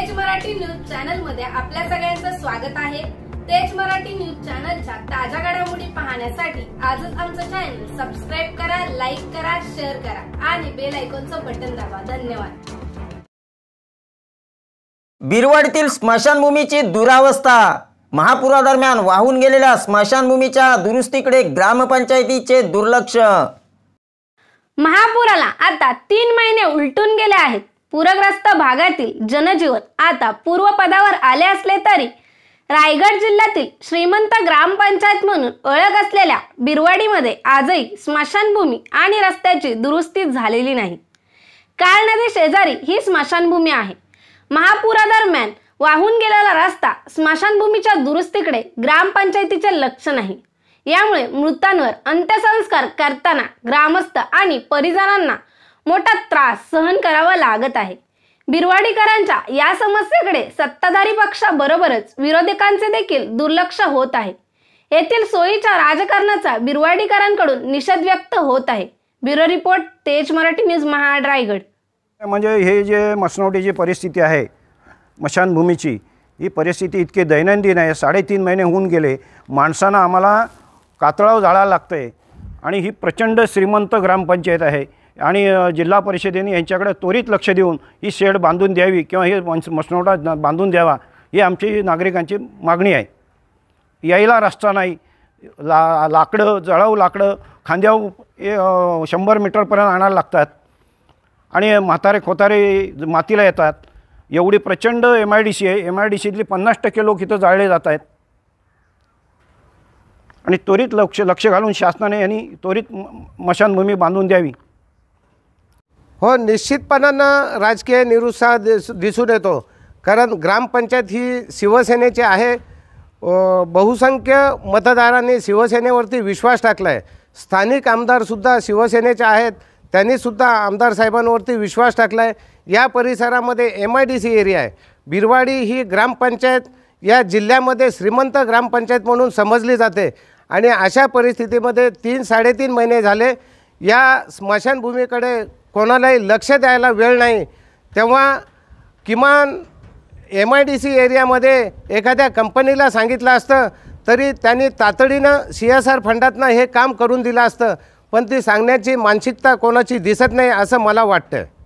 तेज Marathi news channel मध्ये आपल्या सगळ्यांचं स्वागत आहे तेज मराठी न्यूज चॅनलच्या ताज्या घडामोडी पाहण्यासाठी आजच आमचं चॅनल सबस्क्राईब करा लाईक करा शेअर करा आणि बेल आयकॉनचं बटन दाबा धन्यवाद बिरवडतील स्मशानभूमीची दुरावस्था महापुरादरम्यान वाहून गेलेल्या स्मशानभूमीच्या दुरुस्तीकडे ग्रामपंचायतीचे दुर्लक्ष महापुराला आता तीन महिने उलटून गेले आहेत पूरग्रस्त भागातील जनजीवन आता पूर्वपदावर आले असले तरी रायगड जिल्ह्यातील श्रीमंत ग्रामपंचायत म्हणून ओळख असलेल्या बिरवाडीमध्ये आजही स्मशानभूमी आणि रस्त्याची दुरुस्ती झालेली नाही काळ नदी शेजारी ही स्मशानभूमी आहे महापुरादरम्यान वाहून गेलेला रस्ता स्मशानभूमीच्या दुरुस्तीकडे ग्रामपंचायतीचे लक्ष नाही यामुळे मृतांवर अंत्यसंस्कार करताना ग्रामस्थ आणि परिजनांना मोठा त्रास सहन करावा लागत आहे बिरवाडीकरांच्या या समस्येकडे सत्ताधारी पक्षाबरोबरच विरोधकांचे देखील दुर्लक्ष होत आहे येथील सोयीच्या राजकारणाचा बिरवाडीकरांकडून निषेध व्यक्त होत आहे ब्युरो रिपोर्ट तेज मराठी न्यूज महाड रायगड म्हणजे हे जे मसनवटीची परिस्थिती आहे मशानभूमीची ही परिस्थिती इतकी दैनंदिन आहे साडेतीन महिने होऊन गेले माणसांना आम्हाला कातळाव जाळायला लागतं आहे आणि ही प्रचंड श्रीमंत ग्रामपंचायत आहे आणि जिल्हा परिषदेने यांच्याकडे त्वरित लक्ष देऊन ही शेड बांधून द्यावी किंवा हे मसनोटा बांधून द्यावा ही आमची नागरिकांची मागणी आहे यायला रस्ता नाही ला लाकडं जळाऊ लाकडं खांद्याऊ शंभर मीटरपर्यंत आणायला लागतात आणि म्हातारे खोतारे मातीला येतात एवढी प्रचंड एम आय डी सी आहे एम आय डी सीतली पन्नास टक्के लोक इथं जाळले जात आहेत आणि त्वरित लक्ष लक्ष घालून शासनाने यांनी त्वरित मशानभूमी बांधून द्यावी हो निश्चितपणानं राजकीय निरुत्साह दिस दिसून येतो कारण ग्रामपंचायत ही शिवसेनेची आहे बहुसंख्य मतदारांनी शिवसेनेवरती विश्वास टाकला आहे स्थानिक आमदारसुद्धा शिवसेनेचे आहेत त्यांनीसुद्धा आमदार साहेबांवरती विश्वास टाकला आहे या परिसरामध्ये M I D C area आहे बिरवाडी ही ग्रामपंचायत या जिल्ह्यामध्ये श्रीमंत ग्रामपंचायत म्हणून समजली जाते आणि अशा परिस्थितीमध्ये तीन साडेतीन महिने झाले या स्मशानभूमीकडे कोणालाही लक्ष द्यायला वेळ नाही तेव्हा किमान एम आय डी सी एरियामध्ये एखाद्या कंपनीला सांगितलं असतं तरी त्यांनी तातडीनं सी एस आर फंडातनं हे काम करून दिलं असतं पण ती सांगण्याची मानसिकता कोणाची दिसत नाही असं मला वाटतं